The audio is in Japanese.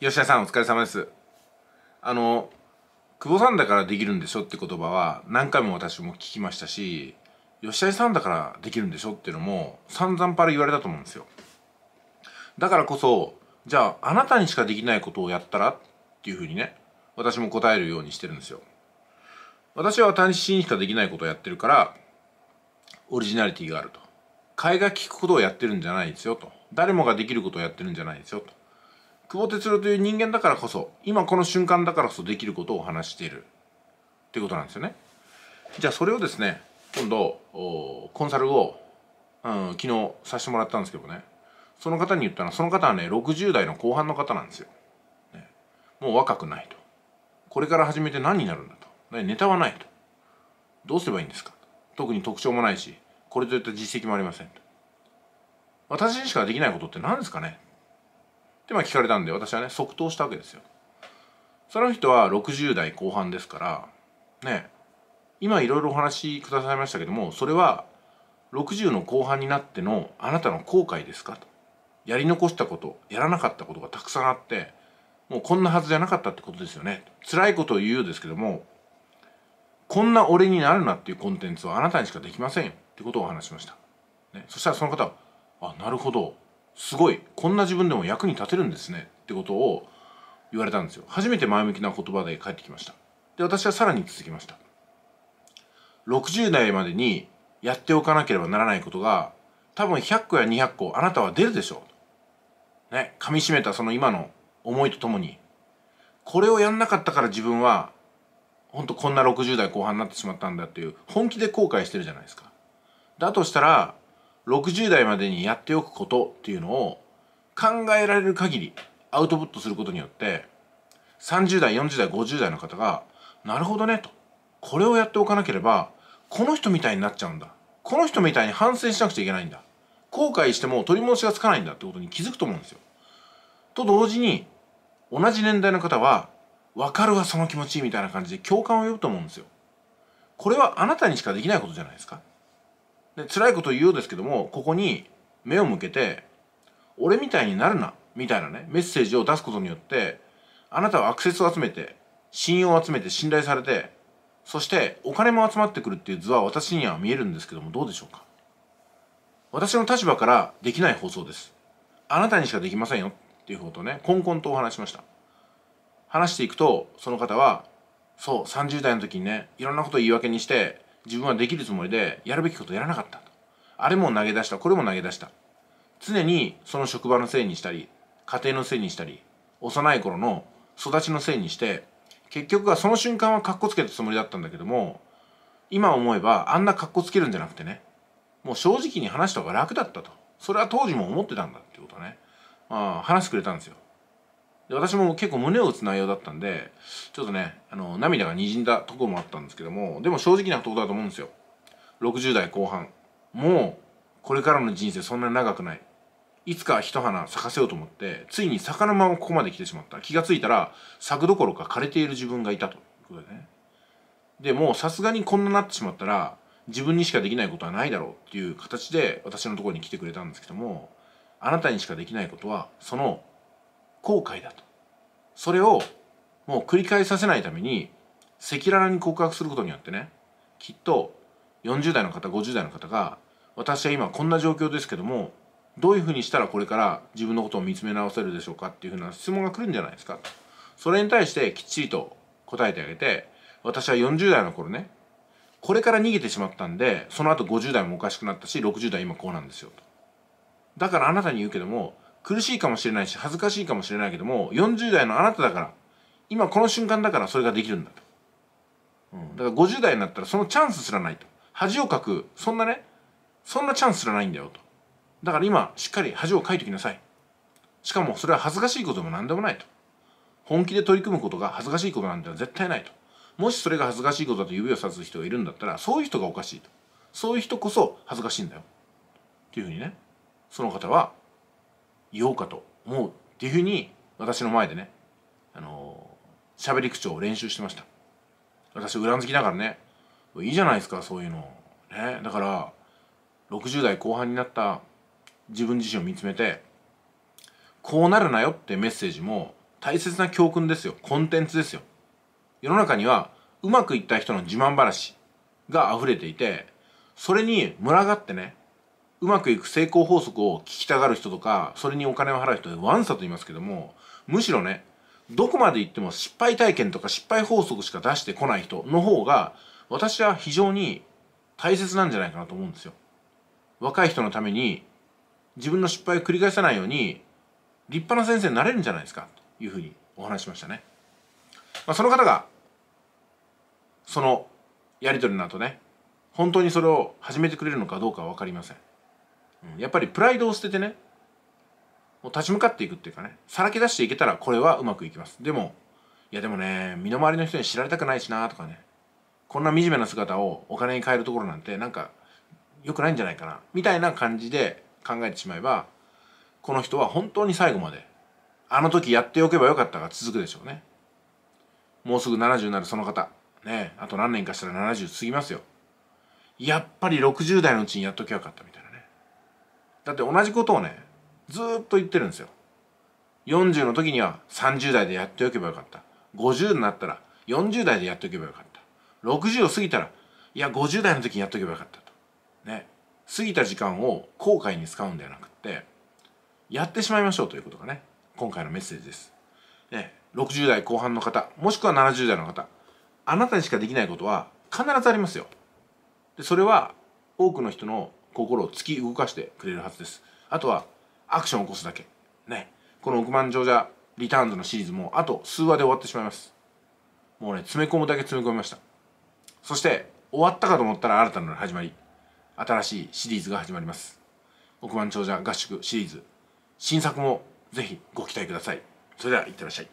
吉田さんお疲れ様です。あの、久保さんだからできるんでしょって言葉は何回も私も聞きましたし、吉田さんだからできるんでしょっていうのも散々パラ言われたと思うんですよ。だからこそ、じゃああなたにしかできないことをやったらっていうふうにね、私も答えるようにしてるんですよ。私は私にしかできないことをやってるから、オリジナリティがあると。替えが利くことをやってるんじゃないですよと。誰もができることをやってるんじゃないですよと。久保哲郎という人間だからこそ今この瞬間だからこそできることを話しているっていうことなんですよね。じゃあそれをですね今度コンサルを、うん、昨日させてもらったんですけどねその方に言ったのはその方はね60代の後半の方なんですよ。ね、もう若くないと。これから始めて何になるんだと。ね、ネタはないと。どうすればいいんですか特に特徴もないしこれといった実績もありませんと。私にしかできないことって何ですかねでまあ聞かれたんで私はね即答したわけですよその人は60代後半ですからね今いろいろお話しくださいましたけどもそれは60の後半になってのあなたの後悔ですかとやり残したことやらなかったことがたくさんあってもうこんなはずじゃなかったってことですよね辛いことを言うようですけどもこんな俺になるなっていうコンテンツはあなたにしかできませんよってことをお話しました、ね、そしたらその方はあなるほどすごいこんな自分でも役に立てるんですねってことを言われたんですよ初めて前向きな言葉で返ってきましたで私はさらに続きました60代までにやっておかなければならないことが多分100個や200個あなたは出るでしょうね噛みしめたその今の思いとともにこれをやんなかったから自分は本当こんな60代後半になってしまったんだっていう本気で後悔してるじゃないですかだとしたら60代までにやっておくことっていうのを考えられる限りアウトプットすることによって30代40代50代の方がなるほどねとこれをやっておかなければこの人みたいになっちゃうんだこの人みたいに反省しなくちゃいけないんだ後悔しても取り戻しがつかないんだってことに気づくと思うんですよ。と同時に同じ年代の方は分かるわその気持ちみたいな感じで共感を呼ぶと思うんですよ。これはあなたにしかできないことじゃないですか。で辛いこと言うようですけどもここに目を向けて俺みたいになるなみたいなねメッセージを出すことによってあなたはアクセスを集めて信用を集めて信頼されてそしてお金も集まってくるっていう図は私には見えるんですけどもどうでしょうか私の立場からできない放送ですあなたにしかできませんよっていうことをねこんこんとお話しました話していくとその方はそう30代の時にねいろんなことを言い訳にして自分はできるつもりでやるべきことやらなかったとあれも投げ出したこれも投げ出した常にその職場のせいにしたり家庭のせいにしたり幼い頃の育ちのせいにして結局はその瞬間はかっこつけたつもりだったんだけども今思えばあんなかっこつけるんじゃなくてねもう正直に話した方が楽だったとそれは当時も思ってたんだっていうことはね、まあ、話してくれたんですよで私も結構胸を打つ内容だったんでちょっとねあの涙がにじんだところもあったんですけどもでも正直なところだと思うんですよ60代後半もうこれからの人生そんなに長くないいつか一花咲かせようと思ってついに咲かぬここまで来てしまった気が付いたら咲くどころか枯れている自分がいたということでねでもうさすがにこんななってしまったら自分にしかできないことはないだろうっていう形で私のところに来てくれたんですけどもあなたにしかできないことはその後悔だとそれをもう繰り返させないために赤裸々に告白することによってねきっと40代の方50代の方が私は今こんな状況ですけどもどういうふうにしたらこれから自分のことを見つめ直せるでしょうかっていうふうな質問が来るんじゃないですかそれに対してきっちりと答えてあげて私は40代の頃ねこれから逃げてしまったんでその後50代もおかしくなったし60代今こうなんですよとだからあなたに言うけども苦しいかもしれないし、恥ずかしいかもしれないけども、40代のあなただから、今この瞬間だからそれができるんだと。うん、だから50代になったらそのチャンスすらないと。恥をかく、そんなね、そんなチャンスすらないんだよと。だから今、しっかり恥をかいておきなさい。しかもそれは恥ずかしいことも何でもないと。本気で取り組むことが恥ずかしいことなんて絶対ないと。もしそれが恥ずかしいことだと指をさす人がいるんだったら、そういう人がおかしいと。そういう人こそ恥ずかしいんだよ。っていうふうにね、その方は言おうかと思うっていうふうに私の前でねあの喋り口調を練習してました私裏付きだからねいいじゃないですかそういうのねだから60代後半になった自分自身を見つめてこうなるなよってメッセージも大切な教訓ですよコンテンツですよ世の中にはうまくいった人の自慢話が溢れていてそれに群がってねうまくいく成功法則を聞きたがる人とかそれにお金を払う人でワンサと言いますけどもむしろねどこまで行っても失敗体験とか失敗法則しか出してこない人の方が私は非常に大切なんじゃないかなと思うんですよ。若い人のために自分の失敗を繰り返さないように立派な先生になれるんじゃないですかというふうにお話しましたね。まあ、その方がそのやり取りの後ね本当にそれを始めてくれるのかどうかは分かりません。うん、やっぱりプライドを捨ててねもう立ち向かっていくっていうかねさらけ出していけたらこれはうまくいきますでもいやでもね身の回りの人に知られたくないしなとかねこんな惨めな姿をお金に変えるところなんてなんか良くないんじゃないかなみたいな感じで考えてしまえばこの人は本当に最後まであの時やっておけばよかったが続くでしょうねもうすぐ70になるその方ねあと何年かしたら70過ぎますよやっぱり60代のうちにやっときゃよかったみたいなだって同じことをねずっと言ってるんですよ40の時には30代でやっておけばよかった50になったら40代でやっておけばよかった60を過ぎたらいや50代の時にやっておけばよかったとね過ぎた時間を後悔に使うんではなくってやってしまいましょうということがね今回のメッセージです、ね、60代後半の方もしくは70代の方あなたにしかできないことは必ずありますよでそれは多くの人の心を突き動かしてくれるはずですあとはアクションを起こすだけねこの億万長者リターンズのシリーズもあと数話で終わってしまいますもうね詰め込むだけ詰め込みましたそして終わったかと思ったら新たな始まり新しいシリーズが始まります億万長者合宿シリーズ新作もぜひご期待くださいそれではいってらっしゃい